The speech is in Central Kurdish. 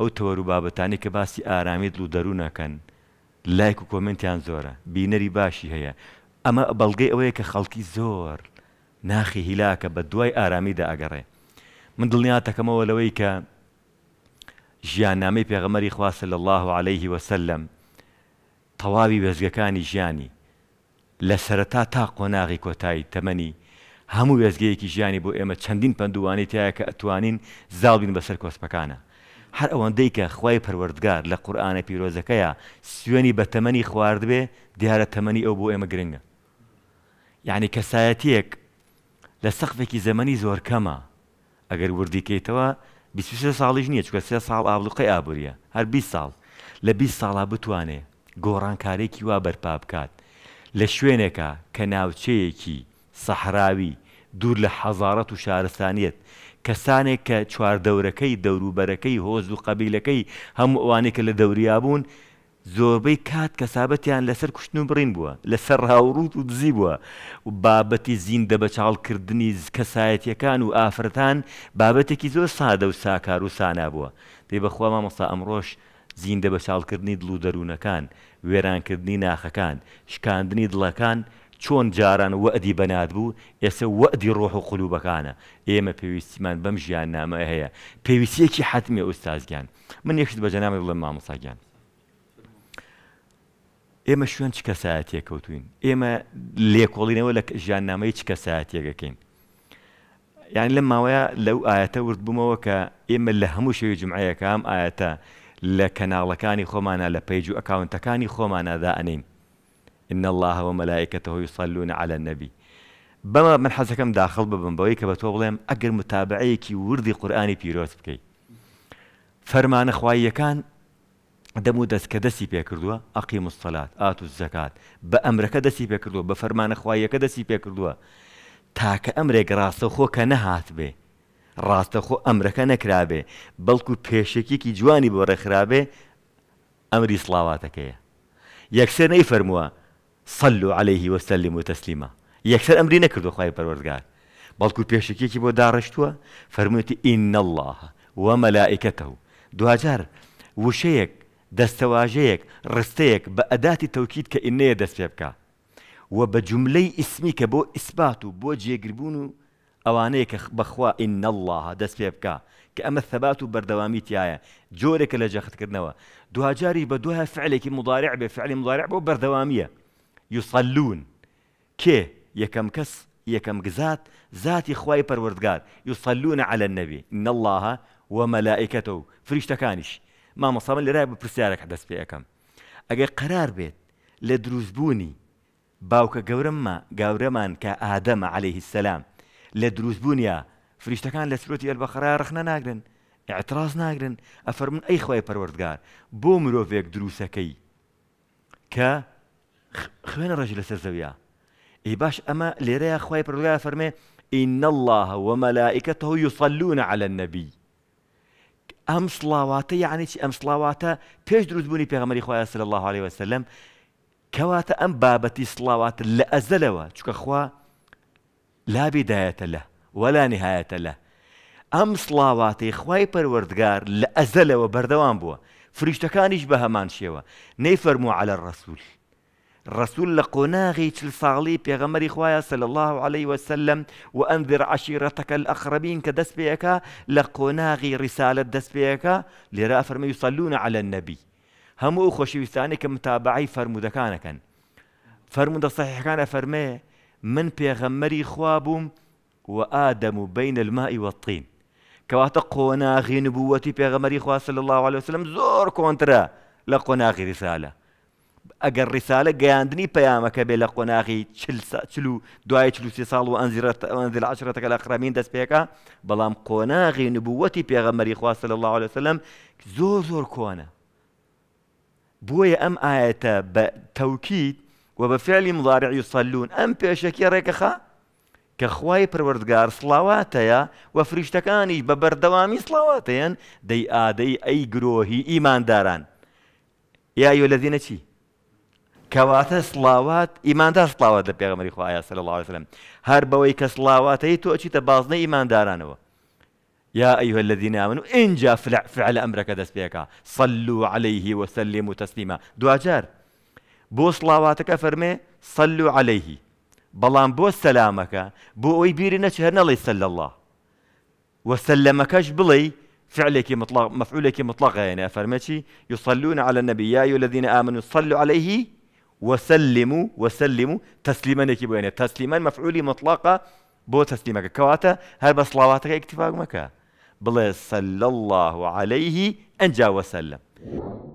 ئەو تەوەەر و بابەتانی کە باسی ئارامی دڵ و دەروونەکەن لایک و کۆمنتیان زۆرە بینەری باشی هەیە ئەمە بەڵگەی ئەوەیە کە خەڵکی زۆر ناخی هیلاکە بە دوای ئارامیدا ئەگەڕێ من دڵنیا تەکەمەوە لەوەی کە ژیانامەی پێغەمەری خواسە لە الله عليه وسلم تەواوی وێزگەکانی ژیانی لە سەرەتا تا قۆناغی کۆتایی تەمەنی هەموو وێزگەیەکی ژیانی بۆ ئێمە چەندین پندووانی تایە کە ئەتوانین زاڵبین بەسەر کۆسپەکانە هەر ئەوەندەی کە خی پەروەردگار لە قورآانە پیرۆزەکەیە سوێنی بە تەمەنی خواردبێ دیارە تەمەنی ئەو بۆ ئێمە گرنگە یعنی کەسایەتیەک لە سەقفێکی زەمەنی زۆر کەمە ئەگەر وردیکەیتەوە بیسێ ساڵیش نییە چکە سێ ساڵ ئابلوقی ئابوووریە هەر بی ساڵ لە بی ساڵا بتوانێ گۆڕانکارێکی وا بەرپا بکات لە شوێنێکە کە ناوچەیەکی سەحراوی دوور لە حەزارەت و شارستانیت کەسانێک کە چواردەورەکەی دەوروبەرەکەی هۆز و قەبیلەکەی هەموو ئەوانێک کە لە دەوریا بوون زۆربەی کات کەسابەتیان لەسەر کوشتن و بڕین بووە لەسەر هاوڕوت و دزی بووە و بابەتی زیندە بە چاڵکردنی کەسایەتیەکان و ئافرەتان بابەتێکی زۆر سادە و ساکار و سانا بووە دەی بەخوا مامەسا ئەمڕۆژ زیندە بە چاڵکردنی دڵ و دەروونەکان وێرانکردنی ناخەکان شکاندنی دڵەکان چۆن جاران وەدی بەنات بوو ئێستا وەدی ڕۆح و قلوبەکانە ئێمە پێویستیمان بەم ژیان نامە هەیە پێویستیەکی حتمێ ئوستازگیان من یەکشت بە جەنامی بڵێ مامۆساگیان ئێمە شوێن چ کەسایەتێک کەوتوین ئێمە لێکۆڵینەوە لە ژیاننامەی چ کەسایەتێکەکەین یان لە ماوەیە لەو ئاەتە ورد بوومەوە کە ئێمە لە هەموو شێوی جمعەکە ئەم ئاەتە لە کەناڵەکانی خۆمانە لە پەیج و ئەکاونتەکانی خۆمانەدا ئەنین إن الله وملائكته يصلون على النبي بەمە من حەزەکەم داخل ببم بەوەی کە بە تۆ بڵێم ئەگەر متابعەیەکی وردی قورآانی پیرۆز بکەیت فەرمانە خواییەکان دەم و دەست کە دەستی پێکردووە ئەقی مستەلات ئات و زەکات بە ئەمرەکە دەستی پێکردووە بە فەرمانە خواییەکە دەستی پێکردووە تاکە ئەمرێک ڕاستەخۆ کە نەهات بێ ڕاستەخۆ ئەمرەکە نەکرابێ بەڵکو پێشێکیکی جوانی بۆ ڕێکخرابێ ئەمری سلاواتەکەیە یەکسەر نەی فەرمووە سەلو عليهەیهی وەسللیم و تەسلیمە یەکسەر ئەمری نەکردو خی پەروەردگار بەڵکو پێشکێکی بۆ داڕشتووە فەرموتی ئین الله وەمەلائکەتە و دوجار وشەیەک دەستەواژەیەک ڕستەیەک بە ئەداتی تەوکیت کە ئینەیە دەست پێ بکە و بە جملەی ئیسمی کە بۆ ئیسبات و بۆ جێگربوون و ئەوانەیە کە بەخوا ئین الله دەست پێ بکە کە ئەمە ثبات و بەردەوامی تایە جۆرێکە لە جەختکردنەوە دوهاجاری بە دوها فعلێکی مدارع بێ فعلی مدارع بۆ بەردەوامیە يصلون كي يكم كس يكم قزات ذات إخوائي بروردقار يصلون على النبي إن الله وملائكته فريشتكانش ما اللي لراي بپرسيارك حدث في أكم أجي قرار بيت لدروزبوني باوكا قورما گەورەمان كآدم عليه السلام سەسلام لە دروستبوونیا فریشتەکان لە سرۆتی ئەلبەخرا ڕخنە ناگرن اعتراز أي ئەفەرمن بروردقار بومرو فيك دروسكي كا خوين الرجل لەسەر زەویە اي باش اما ليريا خی پرگای فرمي ان الله وملائكته يصلون على النبي النبی يعني شي ام ئەم بيش دروز بوني پێغەمەری خۆیان صلى الله عليه وسلم كوات ام بابتي صلوات لازلوا ئەزلەوە چکە خوا لا بدايه له ولا نهايه له ام صلواتي خی پەروەردگار لازلوا ئەزلەوە بەردەوام بووە فریشتەکانیش بە مانشيوا شێوە على الرسول رسول لە قۆناغی بيغمري خوايا صلى الله عليه وسلم وأنذر عشيرتك عشیرەتەکە كدس کە دەست رسالة دس قۆناغی ریسالت دەست يصلون على النبي هم أخو النبی هەموو خۆشیویستانی كان متابعی فرەرمودەکانەکەن صحيح كان فەرمێ من پێغەمەری خوا بووم و ئادەم و بین المائی وەتین کەواتە قۆناغی نبووەتی خوا الله عليه وسلم زور كونترا لقناغي رساله ئەگەر ڕیسالە گەیاندنی پەیامەکە بێ لە قۆناغی چلو دوای چلوسی ساڵ و ئەنزیل عشرەتەکە لە قرامین دەستپێکە بەڵام قۆناغی نبووەتی پێغەمەری خواستە لە الله لەسلم زۆر زۆر کۆنە بۆیە ئەم ئاەتە بە تەوکیت و بە فعلی مضارع یوسەلون ئەم پێشەکی ڕێکەخە کە خوای پروەردگار سڵاواتەیە و فریشتەکانیش بە بەردەوامی سڵاواتەیەن دەی ئادەی ئەی گرۆهی ئیمانداران یا یۆ لەزیینە چی؟ ايمان دار صلاوات سلااوات لە اخوة آيات صلى الله وسلم هەر بەوەی اي سلااواتەی تۆ إيمان بازنە يا أيها الذين آمنوا إن جاء فعل أمرك بيكا صلوا عليه وسلموا تسليما جار بو صلاواتك فرمي صلوا عليه بلان بو سلامك بو أي بيرنا شهرنا الله صلى الله وسلمكش بلي فعلك مطلق مفعولك مطلق يعني فرمتي يصلون على النبي يا أيها الذين آمنوا صلوا عليه وسلموا وسلموا تسلیمانێکی يعني تسليما مفعولي مطلقة بو تەسلیمەکە كواتا هل بس صلواتك اكتفاق مكا بڵێ صلى الله عليه ئەنجا وسلم.